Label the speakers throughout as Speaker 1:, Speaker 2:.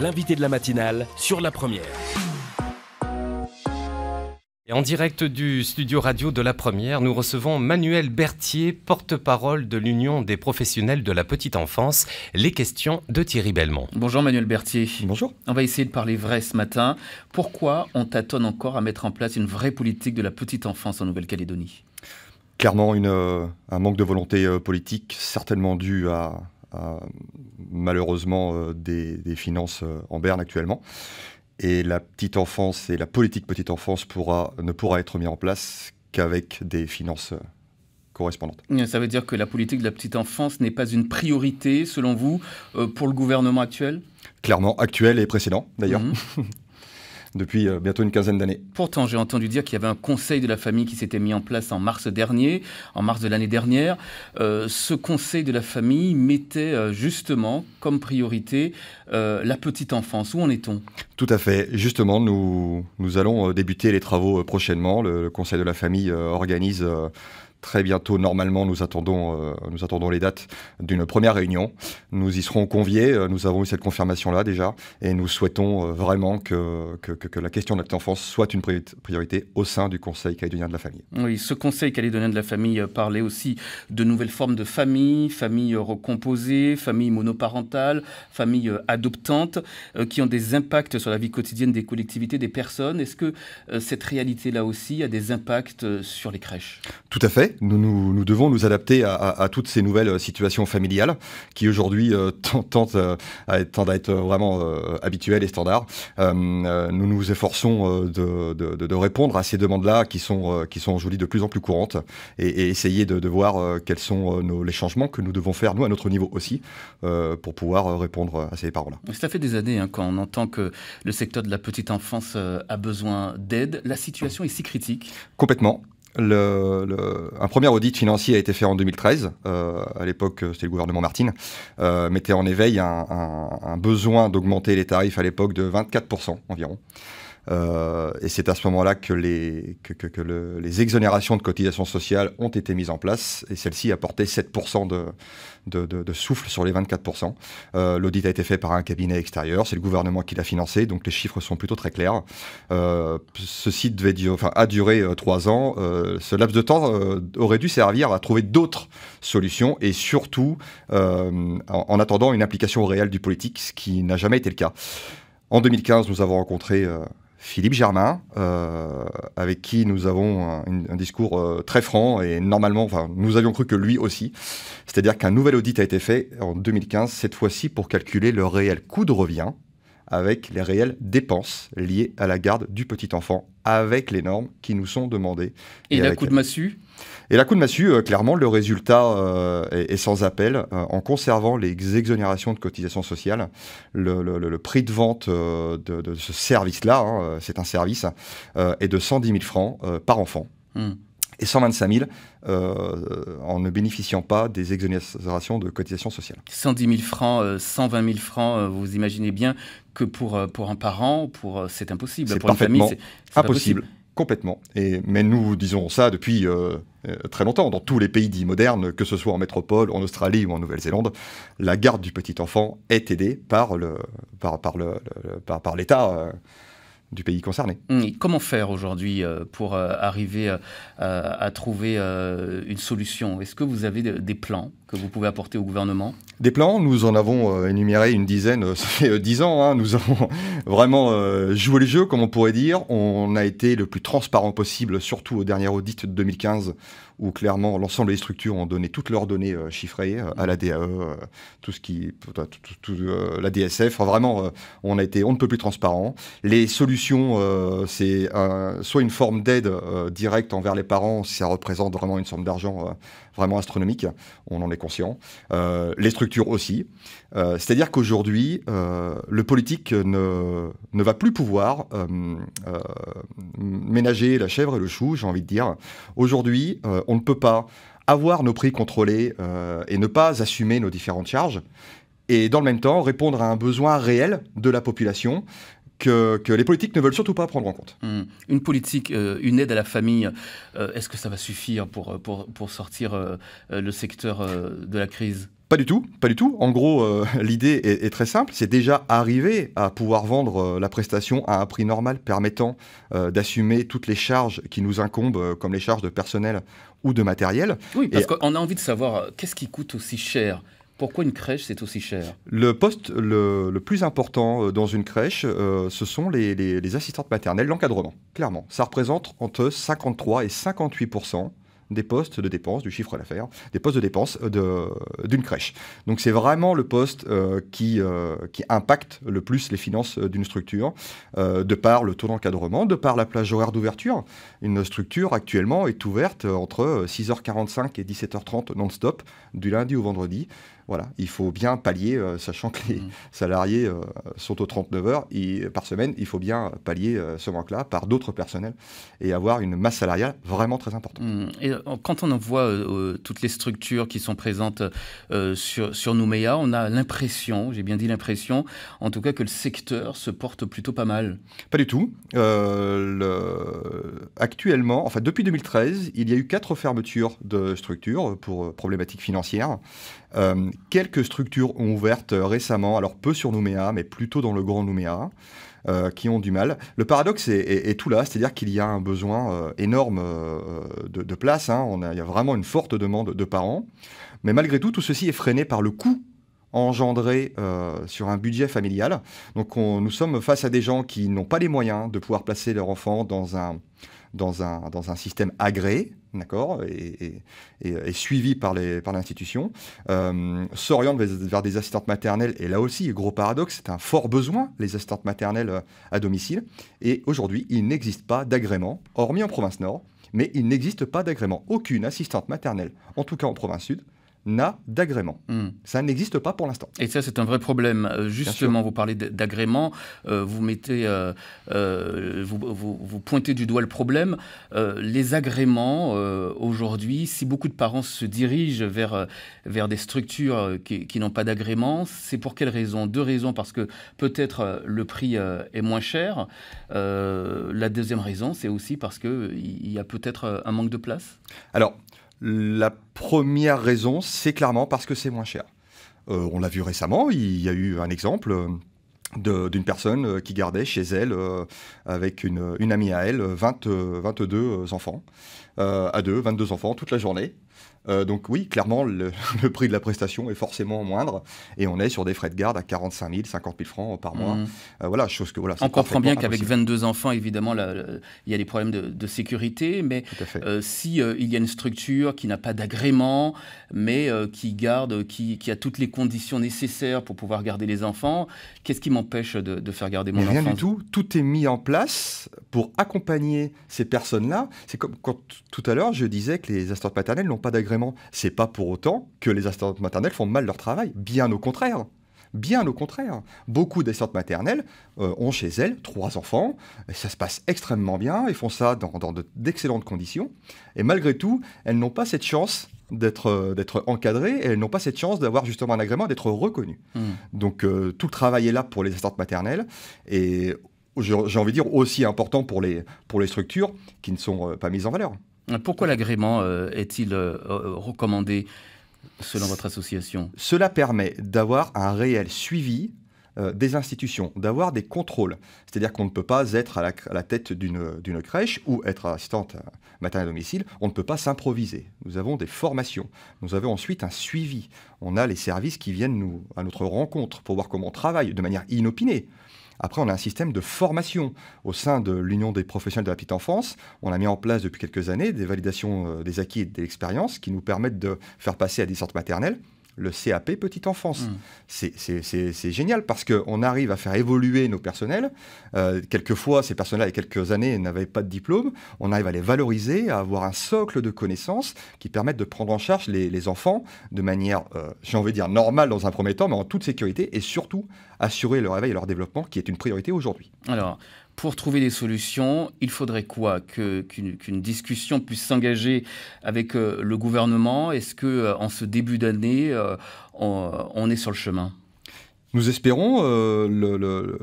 Speaker 1: l'invité de la matinale sur la première. Et en direct du studio radio de la première, nous recevons Manuel Berthier, porte-parole de l'Union des professionnels de la petite enfance, les questions de Thierry Belmont. Bonjour Manuel Berthier. Bonjour. On va essayer de parler vrai ce matin. Pourquoi on tâtonne encore à mettre en place une vraie politique de la petite enfance en Nouvelle-Calédonie
Speaker 2: Clairement, euh, un manque de volonté euh, politique, certainement dû à, euh, malheureusement euh, des, finances euh, en berne actuellement. Et la petite enfance et la politique petite enfance ne pourra être mise en place qu'avec des finances correspondantes.
Speaker 1: Ça veut dire que la politique de la petite enfance n'est pas une priorité, selon vous, pour le gouvernement actuel
Speaker 2: Clairement, actuel et précédent, d'ailleurs. Mhm. depuis euh, bientôt une quinzaine d'années. Pourtant,
Speaker 1: j'ai entendu dire qu'il y avait un conseil de la famille qui s'était mis en place en mars dernier, en mars de l'année dernière. Euh, ce conseil de la famille mettait euh, justement comme priorité la petite enfance. Où en est-on
Speaker 2: Tout à fait. Justement, nous, nous allons débuter les travaux prochainement. le conseil de la famille organise très bientôt, normalement, nous attendons, euh, nous attendons les dates d'une première réunion. Nous y serons conviés. Euh, nous avons eu cette confirmation-là déjà. Et nous souhaitons euh, vraiment que, que, que, la question de la petite enfance soit une priorité au sein du Conseil calédonien de la famille.
Speaker 1: Oui, ce Conseil calédonien de la famille parlait aussi de nouvelles formes de famille, famille recomposée, famille monoparentale, famille adoptante, qui ont des impacts sur la vie quotidienne des collectivités, des personnes. Est-ce que cette réalité-là aussi a des impacts sur les crèches
Speaker 2: Tout à fait. Nous, devons nous adapter à, toutes ces nouvelles euh, situations familiales qui aujourd'hui euh, tentent, euh, à être vraiment habituelles et standards. nous nous efforçons de, répondre à ces demandes-là qui sont, qui sont aujourd'hui de plus en plus courantes et, essayer de, voir quels sont les changements que nous devons faire, nous, à notre niveau aussi, pour pouvoir répondre à ces paroles-là.
Speaker 1: Ça fait des années hein, quand on entend que le secteur de la petite enfance a besoin d'aide. La situation est si critique
Speaker 2: Complètement le, un premier audit financier a été fait en 2013. Euh, à l'époque, euh, c'était le gouvernement Martine. Euh, mettait en éveil un besoin d'augmenter les tarifs à l'époque de 24% environ. Euh, et c'est à ce moment-là que, les, les exonérations de cotisations sociales ont été mises en place et celle-ci a porté 7% de, de, souffle sur les 24%. Euh, l'audit a été fait par un cabinet extérieur, c'est le gouvernement qui l'a financé, donc les chiffres sont plutôt très clairs. Euh, ceci devait enfin, a duré trois ans. ce laps de temps aurait dû servir à trouver d'autres solutions et surtout en, attendant une application réelle du politique, ce qui n'a jamais été le cas. En 2015, nous avons rencontré Philippe Germain, euh, avec qui nous avons un, discours euh, très franc et normalement, enfin, nous avions cru que lui aussi. C'est-à-dire qu'un nouvel audit a été fait en 2015, cette fois-ci pour calculer le réel coût de revient avec les réelles dépenses liées à la garde du petit enfant, avec les normes qui nous sont demandées. Et, la coup de massue et la coup de massue, euh, clairement, le résultat euh, est, sans appel. Euh, en conservant les exonérations de cotisations sociales, le, prix de vente de, ce service-là, hein, c'est un service, est de 110 000 francs par enfant. Hmm et 125 000 euh, en ne bénéficiant pas des exonérations de cotisations sociales.
Speaker 1: 110 000 francs, 120 euh, 000 francs, euh, vous imaginez bien que pour, pour un parent, pour, c'est impossible. Pour parfaitement famille, c'est impossible.
Speaker 2: Complètement. Et, mais nous disons ça depuis très longtemps. Dans tous les pays dits modernes, que ce soit en métropole, en Australie ou en Nouvelle-Zélande, la garde du petit enfant est aidée par l'État. Le, par, par le, par par, par du pays concerné.
Speaker 1: comment faire aujourd'hui euh, pour euh, arriver euh, à trouver une solution Est-ce que vous avez des plans que vous pouvez apporter au gouvernement
Speaker 2: Des plans, nous en avons euh, énuméré une dizaine, euh, ça fait euh, dix ans, hein, nous avons vraiment joué le jeu, comme on pourrait dire. On a été le plus transparent possible, surtout au dernier audit de 2015, où clairement l'ensemble des structures ont donné toutes leurs données chiffrées à la DAE, tout ce qui, tout, la DSF. vraiment, on a été on ne peut plus transparent. Les solutions, c'est soit une forme d'aide directe envers les parents, si ça représente vraiment une somme d'argent vraiment astronomique, on en est conscient. Euh, les structures aussi. Euh, c'est-à-dire qu'aujourd'hui, euh, le politique ne, ne, va plus pouvoir ménager la chèvre et le chou, j'ai envie de dire. Aujourd'hui, on ne peut pas avoir nos prix contrôlés et ne pas assumer nos différentes charges et dans le même temps répondre à un besoin réel de la population que, les politiques ne veulent surtout pas prendre en compte. Hum. Une politique,
Speaker 1: euh, une aide à la famille, euh, est-ce que ça va suffire pour, euh, pour, pour sortir le secteur de la crise
Speaker 2: pas du tout, pas du tout. En gros, l'idée est, très simple. C'est déjà arriver à pouvoir vendre la prestation à un prix normal permettant d'assumer toutes les charges qui nous incombent, comme les charges de personnel ou de matériel. Oui, parce
Speaker 1: qu'on a envie de savoir qu'est-ce qui coûte aussi cher pourquoi une crèche, c'est aussi cher
Speaker 2: Le poste le, plus important euh, dans une crèche, euh, ce sont les, les assistantes maternelles, l'encadrement, clairement. Ça représente entre 53 et 58 des postes de dépenses, du chiffre d'affaires, des postes de dépenses euh, d'une crèche. Donc c'est vraiment le poste euh, qui, euh, qui impacte le plus les finances d'une structure, de par le taux d'encadrement, de par la plage horaire d'ouverture. Une structure actuellement est ouverte entre 6h45 et 17h30 non-stop, du lundi au vendredi. Voilà, il faut bien pallier, sachant que les mm. salariés sont aux 39 heures et, par semaine, il faut bien pallier ce manque-là par d'autres personnels et avoir une masse salariale vraiment très importante. Mm.
Speaker 1: Euh, quand on voit euh, euh, toutes les structures qui sont présentes sur, Nouméa, on a l'impression, j'ai bien dit l'impression, en tout cas que le secteur se porte plutôt pas
Speaker 2: mal. Pas du tout. Actuellement, enfin depuis 2013, il y a eu quatre fermetures de structures pour problématiques financières. quelques structures ont ouvertes récemment, alors peu sur Nouméa, mais plutôt dans le Grand Nouméa. Euh, qui ont du mal. Le paradoxe est, tout là, c'est-à-dire qu'il y a un besoin euh, énorme euh, de, place, hein. On a, il y a vraiment une forte demande de parents, mais malgré tout, tout ceci est freiné par le coût engendré sur un budget familial. Donc nous sommes face à des gens qui n'ont pas les moyens de pouvoir placer leur enfant dans un dans un, dans un système agréé, d'accord, et, suivi par l'institution, par euh, s'oriente vers, vers, des assistantes maternelles. Et là aussi, gros paradoxe, c'est un fort besoin, les assistantes maternelles euh, à domicile. Et aujourd'hui, il n'existe pas d'agrément, hormis en province nord, mais il n'existe pas d'agrément. Aucune assistante maternelle, en tout cas en province sud, n'a d'agrément. Hmm. Ça n'existe pas pour l'instant.
Speaker 1: Et ça, c'est un vrai problème. Euh, justement, vous parlez d'agrément, euh, vous mettez, euh, vous, pointez du doigt le problème. les agréments, aujourd'hui, si beaucoup de parents se dirigent vers, vers des structures qui, n'ont pas d'agrément, c'est pour quelles raisons Deux raisons, parce que peut-être le prix est moins cher. la deuxième raison, c'est aussi parce qu'il y, y a peut-être un manque de place.
Speaker 2: Alors, la première raison, c'est clairement parce que c'est moins cher. Euh, on l'a vu récemment, il y a eu un exemple euh, d'une personne euh, qui gardait chez elle, avec une, amie à elle, 22 enfants, à deux, 22 enfants toute la journée. Euh, donc oui, clairement, le, prix de la prestation est forcément moindre et on est sur des frais de garde à 45 000, 50 000 francs par mois. Mmh. Euh, voilà, chose que voilà. On comprend bien qu'avec
Speaker 1: 22 enfants, évidemment, il y a des problèmes de, sécurité, mais s'il euh, si il y a une structure qui n'a pas d'agrément, mais qui garde, qui, a toutes les conditions nécessaires pour pouvoir garder les enfants, qu'est-ce
Speaker 2: qui m'empêche de, faire garder mon enfant Rien du tout. Tout est mis en place pour accompagner ces personnes-là. C'est comme quand tout à l'heure je disais que les instants paternels n'ont pas d'agrément c'est pas pour autant que les assistantes maternelles font mal leur travail. Bien au contraire. Bien au contraire. Beaucoup d'assistantes maternelles euh, ont chez elles trois enfants, ça se passe extrêmement bien, Elles font ça dans, d'excellentes conditions. Et malgré tout, elles n'ont pas cette chance d'être euh, encadrées elles n'ont pas cette chance d'avoir justement un agrément d'être reconnues. Hmm. Donc euh, tout le travail est là pour les assistantes maternelles et j'ai envie de dire aussi important pour les structures qui ne sont pas mises en valeur. Pourquoi l'agrément euh, est-il euh, euh, recommandé selon votre association Cela permet d'avoir un réel suivi des institutions, d'avoir des contrôles. C'est-à-dire qu'on ne peut pas être à la, tête d'une crèche ou être assistante maternelle à domicile, on ne peut pas s'improviser. Nous avons des formations, nous avons ensuite un suivi. On a les services qui viennent à notre rencontre pour voir comment on travaille de manière inopinée. Après, on a un système de formation au sein de l'Union des professionnels de la petite enfance. On a mis en place depuis quelques années des validations euh, des acquis et des expériences qui nous permettent de faire passer à des sortes maternelles le CAP petite enfance. Hmm. C'est génial parce qu'on arrive à faire évoluer nos personnels. Euh, quelquefois, ces personnels, il y a quelques années, n'avaient pas de diplôme. On arrive à les valoriser, à avoir un socle de connaissances qui permettent de prendre en charge les, enfants de manière, j'en euh, j'ai envie de dire, normale dans un premier temps, mais en toute sécurité et surtout assurer leur réveil et leur développement, qui est une priorité aujourd'hui.
Speaker 1: Alors, pour trouver des solutions, il faudrait quoi Qu'une discussion puisse s'engager avec euh, le gouvernement Est-ce que euh, en ce début d'année, euh, on, est sur le chemin
Speaker 2: nous espérons, euh, le,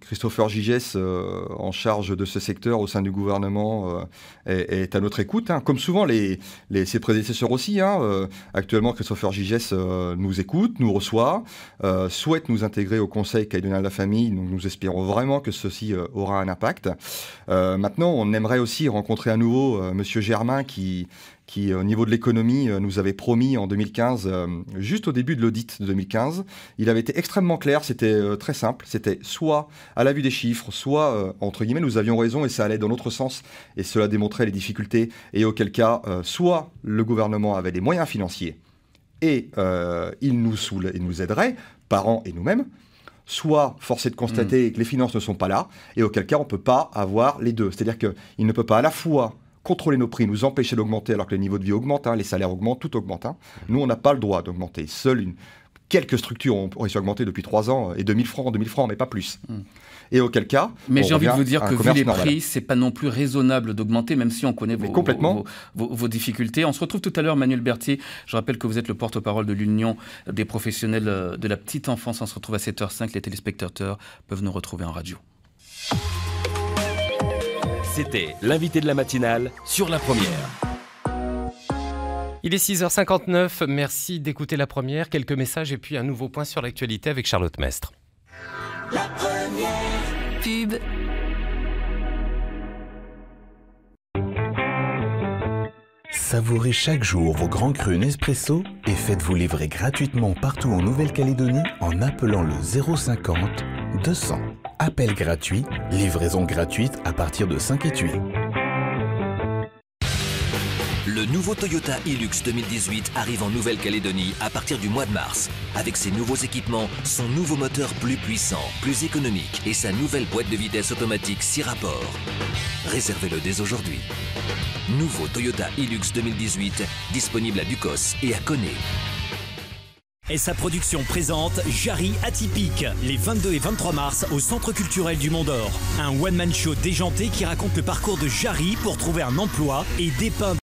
Speaker 2: Christopher Gigès, euh, en charge de ce secteur au sein du gouvernement, euh, est, à notre écoute, hein. comme souvent les, ses prédécesseurs aussi. Hein, actuellement, Christopher Gigès nous écoute, nous reçoit, souhaite nous intégrer au Conseil calédonien de la famille, nous espérons vraiment que ceci aura un impact. maintenant, on aimerait aussi rencontrer à nouveau Monsieur Germain qui, qui, euh, au niveau de l'économie, euh, nous avait promis en 2015, euh, juste au début de l'audit de 2015. Il avait été extrêmement clair, c'était très simple, c'était soit à la vue des chiffres, soit, entre guillemets, nous avions raison et ça allait dans l'autre sens, et cela démontrait les difficultés, et auquel cas, soit le gouvernement avait des moyens financiers, et il, nous saoule et nous aiderait, parents et nous-mêmes, soit forcé de constater hmm. que les finances ne sont pas là, et auquel cas on ne peut pas avoir les deux. C'est-à-dire qu'il ne peut pas à la fois contrôler nos prix, nous empêcher d'augmenter alors que les niveaux de vie augmentent, hein, les salaires augmentent, tout augmente. Hein. Mmh. Nous, on n'a pas le droit d'augmenter. Seules une, quelques structures ont réussi à augmenter depuis 3 ans, et 2000 francs, 2000 francs, mais pas plus. Mmh. Et auquel cas. Mais j'ai envie de vous dire que vu les prix, prix,
Speaker 1: c'est pas non plus raisonnable d'augmenter, même si on connaît vos, Vos, vos, difficultés. On se retrouve tout à l'heure, Manuel Berthier. Je rappelle que vous êtes le porte-parole de l'Union des professionnels euh, de la petite enfance. On se retrouve à 7h05. Les téléspectateurs peuvent nous retrouver en radio. C'était l'invité de la matinale sur la première. Il est 6h59, merci d'écouter la première, quelques messages et puis un nouveau point sur l'actualité avec Charlotte Mestre. La pub. Savourez chaque jour vos grands crus Nespresso et faites-vous livrer gratuitement partout en Nouvelle-Calédonie en appelant le 050 200 appel gratuit, livraison gratuite à partir de 5 étuis. Le nouveau Toyota Hilux 2018 arrive en Nouvelle-Calédonie à partir du mois de mars. Avec ses nouveaux équipements, son nouveau moteur plus puissant, plus économique et sa nouvelle boîte de vitesse automatique 6 rapports. Réservez-le dès aujourd'hui. Nouveau Toyota Hilux 2018, disponible à Ducos et à Coné. Et sa production présente Jarry Atypique, les 22 et 23 mars au Centre culturel du Mont d'Or. Un one-man show déjanté qui raconte le parcours de Jarry pour trouver un emploi et pommes.